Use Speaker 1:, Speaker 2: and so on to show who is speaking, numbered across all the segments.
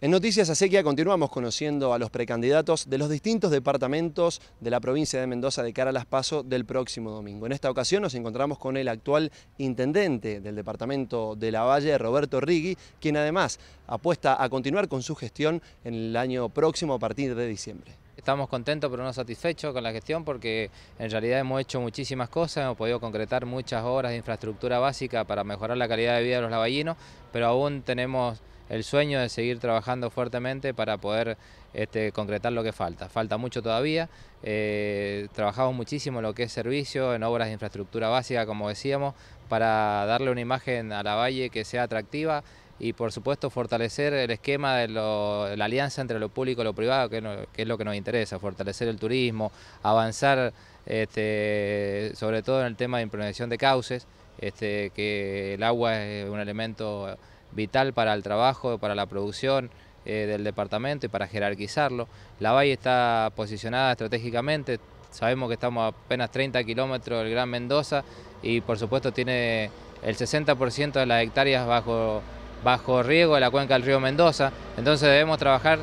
Speaker 1: En Noticias Acequia continuamos conociendo a los precandidatos de los distintos departamentos de la provincia de Mendoza de cara a las PASO del próximo domingo. En esta ocasión nos encontramos con el actual intendente del departamento de La Valle, Roberto Rigui, quien además apuesta a continuar con su gestión en el año próximo a partir de diciembre. Estamos contentos pero no satisfechos con la gestión porque en realidad hemos hecho muchísimas cosas, hemos podido concretar muchas obras de infraestructura básica para mejorar la calidad de vida de los lavallinos, pero aún tenemos el sueño de seguir trabajando fuertemente para poder este, concretar lo que falta. Falta mucho todavía, eh, trabajamos muchísimo en lo que es servicio, en obras de infraestructura básica, como decíamos, para darle una imagen a la valle que sea atractiva y por supuesto fortalecer el esquema de, la alianza entre lo público y lo privado, que, es lo que nos interesa, fortalecer el turismo, avanzar este, sobre todo en el tema de implementación de cauces, este, que el agua es un elemento vital para el trabajo, para la producción eh, del departamento y para jerarquizarlo. La valle está posicionada estratégicamente, sabemos que estamos a apenas 30 kilómetros del Gran Mendoza y por supuesto tiene el 60% de las hectáreas bajo, bajo riego de la cuenca del río Mendoza, entonces debemos trabajar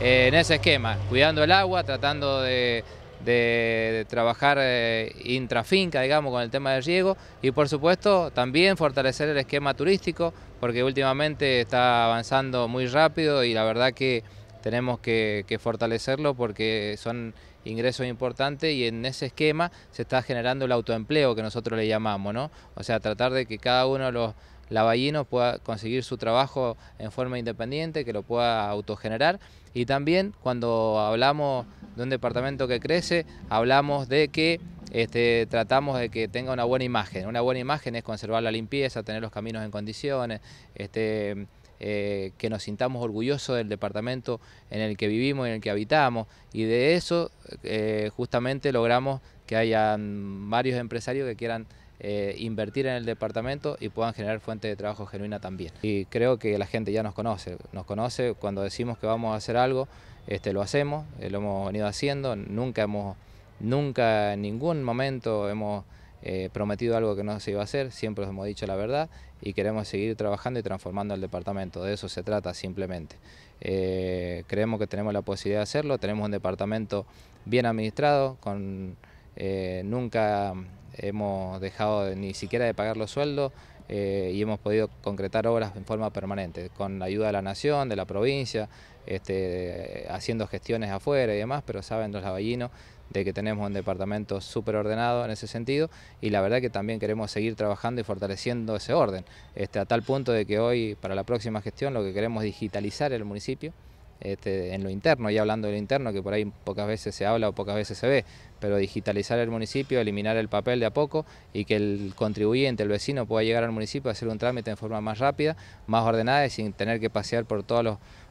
Speaker 1: eh, en ese esquema, cuidando el agua, tratando de de trabajar eh, intrafinca, digamos, con el tema del riego y por supuesto también fortalecer el esquema turístico porque últimamente está avanzando muy rápido y la verdad que tenemos que fortalecerlo porque son ingresos importantes y en ese esquema se está generando el autoempleo que nosotros le llamamos, ¿no? O sea, tratar de que cada uno de los lavallinos pueda conseguir su trabajo en forma independiente, que lo pueda autogenerar. Y también cuando hablamos de un departamento que crece, hablamos de que este, tratamos de que tenga una buena imagen. Una buena imagen es conservar la limpieza, tener los caminos en condiciones, este, eh, que nos sintamos orgullosos del departamento en el que vivimos, y en el que habitamos, y de eso eh, justamente logramos que haya varios empresarios que quieran eh, invertir en el departamento y puedan generar fuentes de trabajo genuina también. Y creo que la gente ya nos conoce, nos conoce cuando decimos que vamos a hacer algo, este, lo hacemos, lo hemos venido haciendo, nunca hemos, nunca en ningún momento hemos eh, prometido algo que no se iba a hacer, siempre hemos dicho la verdad y queremos seguir trabajando y transformando el departamento, de eso se trata simplemente. Eh, creemos que tenemos la posibilidad de hacerlo, tenemos un departamento bien administrado, con, eh, nunca hemos dejado ni siquiera de pagar los sueldos y hemos podido concretar obras en forma permanente, con la ayuda de la nación, de la provincia, este, haciendo gestiones afuera y demás, pero saben los lavallinos de que tenemos un departamento súper ordenado en ese sentido y la verdad que también queremos seguir trabajando y fortaleciendo ese orden, este, a tal punto de que hoy para la próxima gestión lo que queremos es digitalizar el municipio, este, en lo interno, y hablando de lo interno, que por ahí pocas veces se habla o pocas veces se ve, pero digitalizar el municipio, eliminar el papel de a poco y que el contribuyente, el vecino pueda llegar al municipio a hacer un trámite en forma más rápida, más ordenada y sin tener que pasear por todas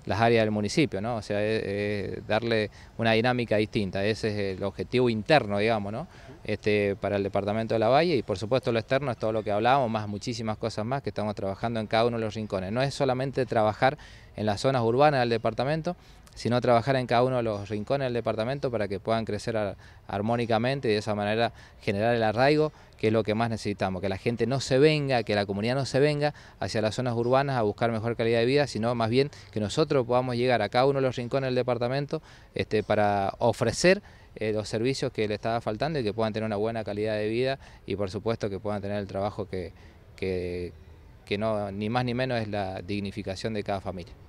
Speaker 1: las áreas del municipio, ¿no? O sea, darle una dinámica distinta, ese es el objetivo interno, digamos, ¿no? Este, para el departamento de La Valle y por supuesto lo externo es todo lo que hablábamos, más muchísimas cosas más que estamos trabajando en cada uno de los rincones. No es solamente trabajar en las zonas urbanas del departamento, sino trabajar en cada uno de los rincones del departamento para que puedan crecer armónicamente y de esa manera generar el arraigo, que es lo que más necesitamos, que la gente no se venga, que la comunidad no se venga hacia las zonas urbanas a buscar mejor calidad de vida, sino más bien que nosotros podamos llegar a cada uno de los rincones del departamento este, para ofrecer eh, los servicios que le estaba faltando y que puedan tener una buena calidad de vida y por supuesto que puedan tener el trabajo que, que no, ni más ni menos es la dignificación de cada familia.